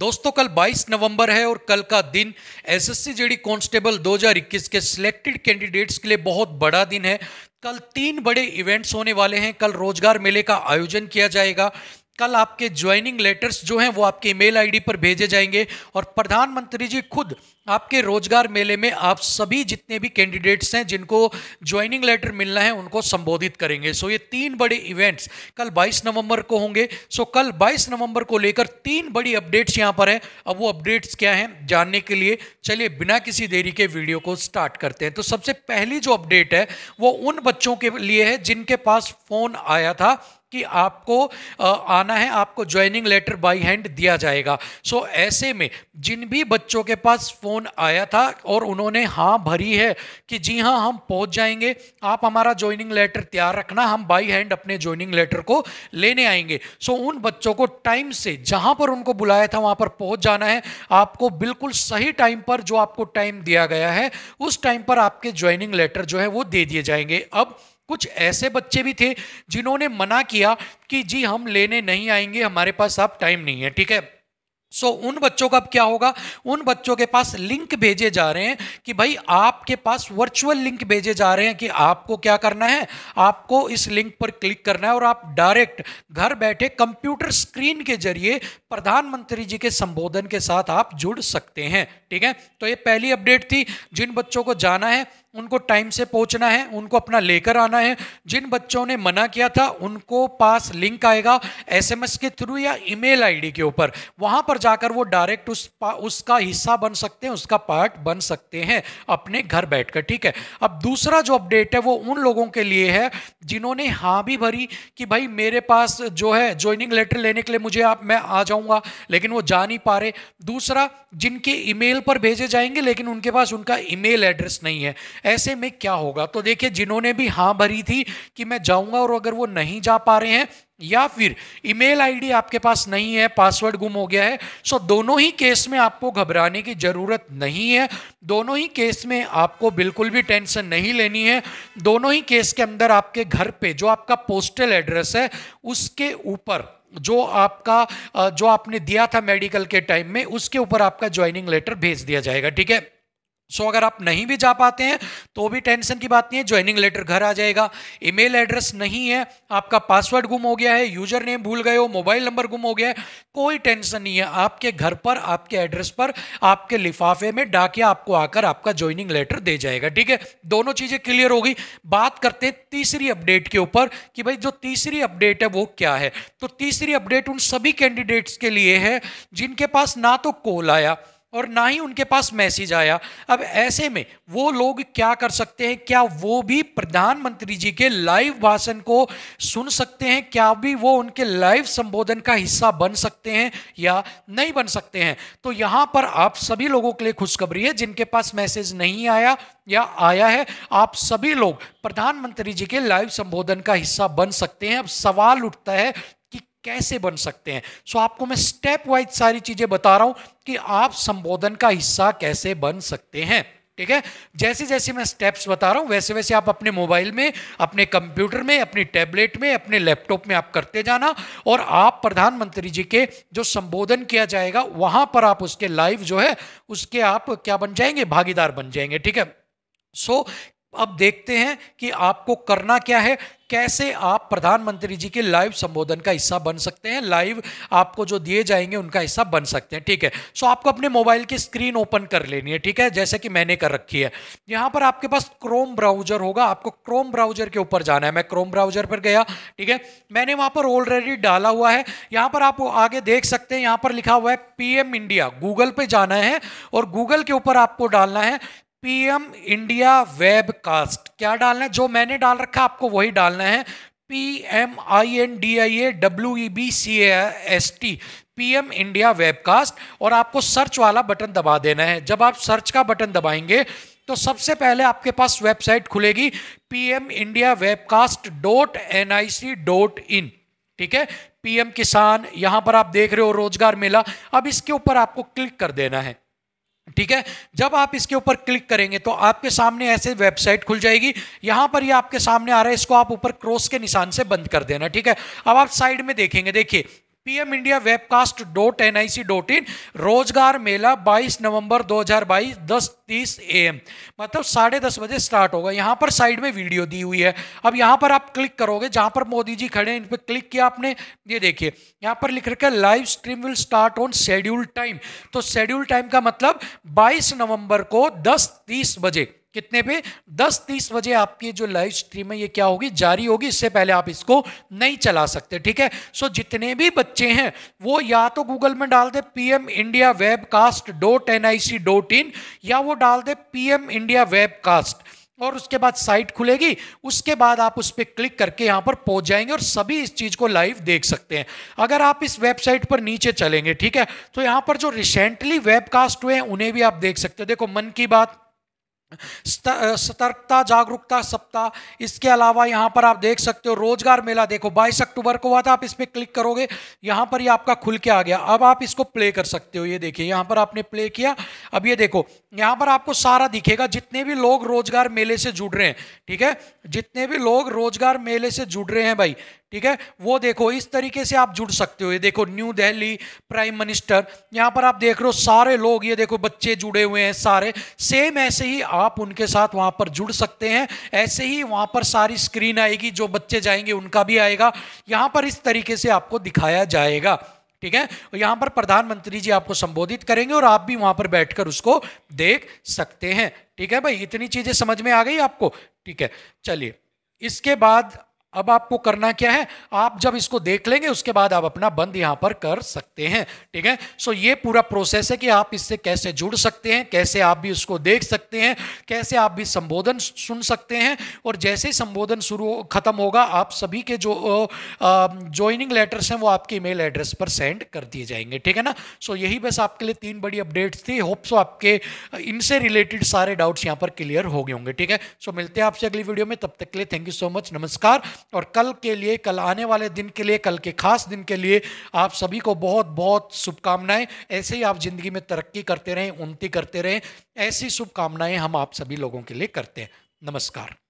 दोस्तों कल 22 नवंबर है और कल का दिन एसएससी जेडी कांस्टेबल 2021 के सिलेक्टेड कैंडिडेट्स के लिए बहुत बड़ा दिन है कल तीन बड़े इवेंट्स होने वाले हैं कल रोजगार मेले का आयोजन किया जाएगा कल आपके ज्वाइनिंग लेटर्स जो हैं वो आपके ईमेल आईडी पर भेजे जाएंगे और प्रधानमंत्री जी खुद आपके रोजगार मेले में आप सभी जितने भी कैंडिडेट्स हैं जिनको ज्वाइनिंग लेटर मिलना है उनको संबोधित करेंगे सो ये तीन बड़े इवेंट्स कल 22 नवंबर को होंगे सो कल 22 नवंबर को लेकर तीन बड़ी अपडेट्स यहाँ पर हैं अब वो अपडेट्स क्या हैं जानने के लिए चलिए बिना किसी देरी के वीडियो को स्टार्ट करते हैं तो सबसे पहली जो अपडेट है वो उन बच्चों के लिए है जिनके पास फ़ोन आया था कि आपको आना है आपको ज्वाइनिंग लेटर बाई हैंड दिया जाएगा सो ऐसे में जिन भी बच्चों के पास फ़ोन आया था और उन्होंने हाँ भरी है कि जी हाँ हम पहुंच जाएंगे आप हमारा ज्वाइनिंग लेटर तैयार रखना हम बाई हैंड अपने ज्वाइनिंग लेटर को लेने आएंगे सो उन बच्चों को टाइम से जहाँ पर उनको बुलाया था वहाँ पर पहुँच जाना है आपको बिल्कुल सही टाइम पर जो आपको टाइम दिया गया है उस टाइम पर आपके ज्वाइनिंग लेटर जो है वो दे दिए जाएंगे अब कुछ ऐसे बच्चे भी थे जिन्होंने मना किया कि जी हम लेने नहीं आएंगे हमारे पास अब टाइम नहीं है ठीक है सो so, उन बच्चों का अब क्या होगा उन बच्चों के पास लिंक भेजे जा रहे हैं कि भाई आपके पास वर्चुअल लिंक भेजे जा रहे हैं कि आपको क्या करना है आपको इस लिंक पर क्लिक करना है और आप डायरेक्ट घर बैठे कंप्यूटर स्क्रीन के जरिए प्रधानमंत्री जी के संबोधन के साथ आप जुड़ सकते हैं ठीक है तो ये पहली अपडेट थी जिन बच्चों को जाना है उनको टाइम से पहुंचना है उनको अपना लेकर आना है जिन बच्चों ने मना किया था उनको पास लिंक आएगा एसएमएस के थ्रू या ईमेल आईडी के ऊपर वहां पर जाकर वो डायरेक्ट उस उसका हिस्सा बन सकते हैं उसका पार्ट बन सकते हैं अपने घर बैठकर ठीक है अब दूसरा जो अपडेट है वो उन लोगों के लिए है जिन्होंने हाँ भी भरी कि भाई मेरे पास जो है ज्वाइनिंग लेटर लेने के लिए मुझे आप मैं आ जाऊँगा लेकिन वो जा नहीं पा रहे दूसरा जिनके ई पर भेजे जाएंगे लेकिन उनके पास उनका ई एड्रेस नहीं है ऐसे में क्या होगा तो देखिए जिन्होंने भी हाँ भरी थी कि मैं जाऊंगा और अगर वो नहीं जा पा रहे हैं या फिर ईमेल आईडी आपके पास नहीं है पासवर्ड गुम हो गया है सो दोनों ही केस में आपको घबराने की ज़रूरत नहीं है दोनों ही केस में आपको बिल्कुल भी टेंशन नहीं लेनी है दोनों ही केस के अंदर आपके घर पे जो आपका पोस्टल एड्रेस है उसके ऊपर जो आपका जो आपने दिया था मेडिकल के टाइम में उसके ऊपर आपका ज्वाइनिंग लेटर भेज दिया जाएगा ठीक है सो अगर आप नहीं भी जा पाते हैं तो भी टेंशन की बात नहीं है ज्वाइनिंग लेटर घर आ जाएगा ईमेल एड्रेस नहीं है आपका पासवर्ड गुम हो गया है यूजर नेम भूल गए हो मोबाइल नंबर गुम हो गया है कोई टेंशन नहीं है आपके घर पर आपके एड्रेस पर आपके लिफाफे में डाकिया आपको आकर आपका ज्वाइनिंग लेटर दे जाएगा ठीक है दोनों चीज़ें क्लियर होगी बात करते हैं तीसरी अपडेट के ऊपर कि भाई जो तीसरी अपडेट है वो क्या है तो तीसरी अपडेट उन सभी कैंडिडेट्स के लिए है जिनके पास ना तो कॉल आया और ना ही उनके पास मैसेज आया अब ऐसे में वो लोग क्या कर सकते हैं क्या वो भी प्रधानमंत्री जी के लाइव भाषण को सुन सकते हैं क्या भी वो उनके लाइव संबोधन का हिस्सा बन सकते हैं या नहीं बन सकते हैं तो यहाँ पर आप सभी लोगों के लिए खुशखबरी है जिनके पास मैसेज नहीं आया या आया है आप सभी लोग प्रधानमंत्री जी के लाइव संबोधन का हिस्सा बन सकते हैं अब सवाल उठता है कैसे बन सकते हैं सो so, आपको मैं स्टेप वाइज सारी चीजें बता रहा हूं कि आप संबोधन का हिस्सा कैसे बन सकते हैं ठीक है जैसे जैसे मैं स्टेप्स बता रहा हूं वैसे वैसे आप अपने मोबाइल में अपने कंप्यूटर में अपने टैबलेट में अपने लैपटॉप में आप करते जाना और आप प्रधानमंत्री जी के जो संबोधन किया जाएगा वहां पर आप उसके लाइव जो है उसके आप क्या बन जाएंगे भागीदार बन जाएंगे ठीक है सो so, अब देखते हैं कि आपको करना क्या है कैसे आप प्रधानमंत्री जी के लाइव संबोधन का हिस्सा बन सकते हैं लाइव आपको जो दिए जाएंगे उनका हिस्सा बन सकते हैं ठीक है सो आपको अपने मोबाइल की स्क्रीन ओपन कर लेनी है ठीक है जैसे कि मैंने कर रखी है यहाँ पर आपके पास क्रोम ब्राउजर होगा आपको क्रोम ब्राउजर के ऊपर जाना है मैं क्रोम ब्राउजर पर गया ठीक है मैंने वहाँ पर ऑलरेडी डाला हुआ है यहाँ पर आप आगे देख सकते हैं यहाँ पर लिखा हुआ है पीएम इंडिया गूगल पे जाना है और गूगल के ऊपर आपको डालना है पीएम इंडिया वेब कास्ट क्या डालना है जो मैंने डाल रखा आपको वही डालना है P M I N D I A W E B C S T P M India webcast और आपको सर्च वाला बटन दबा देना है जब आप सर्च का बटन दबाएंगे तो सबसे पहले आपके पास वेबसाइट खुलेगी P M India webcast dot N I C dot in ठीक है पीएम किसान यहां पर आप देख रहे हो रोजगार मेला अब इसके ऊपर आपको क्लिक कर देना है ठीक है जब आप इसके ऊपर क्लिक करेंगे तो आपके सामने ऐसे वेबसाइट खुल जाएगी यहां पर ये आपके सामने आ रहा है इसको आप ऊपर क्रॉस के निशान से बंद कर देना ठीक है अब आप साइड में देखेंगे देखिए PM India webcast dot N I C dot in रोजगार मेला 22 नवंबर 2022 दस तीस ए एम मतलब साढ़े दस बजे स्टार्ट होगा यहाँ पर साइड में वीडियो दी हुई है अब यहाँ पर आप क्लिक करोगे जहाँ पर मोदी जी खड़े हैं इन पर क्लिक किया आपने ये देखिए यहाँ पर लिख रखा है live stream will start on schedule time तो शेड्यूल टाइम का मतलब बाईस नवंबर को दस तीस बजे कितने पे दस तीस बजे आपकी जो लाइव स्ट्रीम है ये क्या होगी जारी होगी इससे पहले आप इसको नहीं चला सकते ठीक है सो so, जितने भी बच्चे हैं वो या तो गूगल में डाल दे P M India webcast dot N I C dot in या वो डाल दे पी एम इंडिया वेबकास्ट और उसके बाद साइट खुलेगी उसके बाद आप उस पर क्लिक करके यहाँ पर पहुँच जाएंगे और सभी इस चीज़ को लाइव देख सकते हैं अगर आप इस वेबसाइट पर नीचे चलेंगे ठीक है तो यहाँ पर जो रिसेंटली वेबकास्ट हुए हैं उन्हें भी आप देख सकते हो देखो मन की बात सतर्कता जागरूकता सप्ताह इसके अलावा यहाँ पर आप देख सकते हो रोजगार मेला देखो बाईस अक्टूबर को हुआ था आप इस पर क्लिक करोगे यहाँ पर ये आपका खुल के आ गया अब आप इसको प्ले कर सकते हो ये देखिए यहाँ पर आपने प्ले किया अब ये देखो यहाँ पर आपको सारा दिखेगा जितने भी लोग रोजगार मेले से जुड़ रहे हैं ठीक है जितने भी लोग रोजगार मेले से जुड़ रहे हैं भाई ठीक है वो देखो इस तरीके से आप जुड़ सकते हो ये देखो न्यू दिल्ली प्राइम मिनिस्टर यहाँ पर आप देख रहे हो सारे लोग ये देखो बच्चे जुड़े हुए हैं सारे सेम ऐसे ही आप उनके साथ वहाँ पर जुड़ सकते हैं ऐसे ही वहाँ पर सारी स्क्रीन आएगी जो बच्चे जाएंगे उनका भी आएगा यहाँ पर इस तरीके से आपको दिखाया जाएगा ठीक है यहाँ पर प्रधानमंत्री जी आपको संबोधित करेंगे और आप भी वहाँ पर बैठकर उसको देख सकते हैं ठीक है भाई इतनी चीज़ें समझ में आ गई आपको ठीक है चलिए इसके बाद अब आपको करना क्या है आप जब इसको देख लेंगे उसके बाद आप अपना बंद यहां पर कर सकते हैं ठीक है सो ये पूरा प्रोसेस है कि आप इससे कैसे जुड़ सकते हैं कैसे आप भी उसको देख सकते हैं कैसे आप भी संबोधन सुन सकते हैं और जैसे ही संबोधन शुरू खत्म होगा आप सभी के जो ज्वाइनिंग लेटर्स हैं वो आपके ईमेल एड्रेस पर सेंड कर दिए जाएंगे ठीक है ना सो यही बस आपके लिए तीन बड़ी अपडेट्स थी होप सो आपके इनसे रिलेटेड सारे डाउट्स यहाँ पर क्लियर हो गए होंगे ठीक है सो मिलते हैं आपसे अगली वीडियो में तब तक के लिए थैंक यू सो मच नमस्कार और कल के लिए कल आने वाले दिन के लिए कल के खास दिन के लिए आप सभी को बहुत बहुत शुभकामनाएं ऐसे ही आप ज़िंदगी में तरक्की करते रहें उन्नति करते रहें ऐसी शुभकामनाएं हम आप सभी लोगों के लिए करते हैं नमस्कार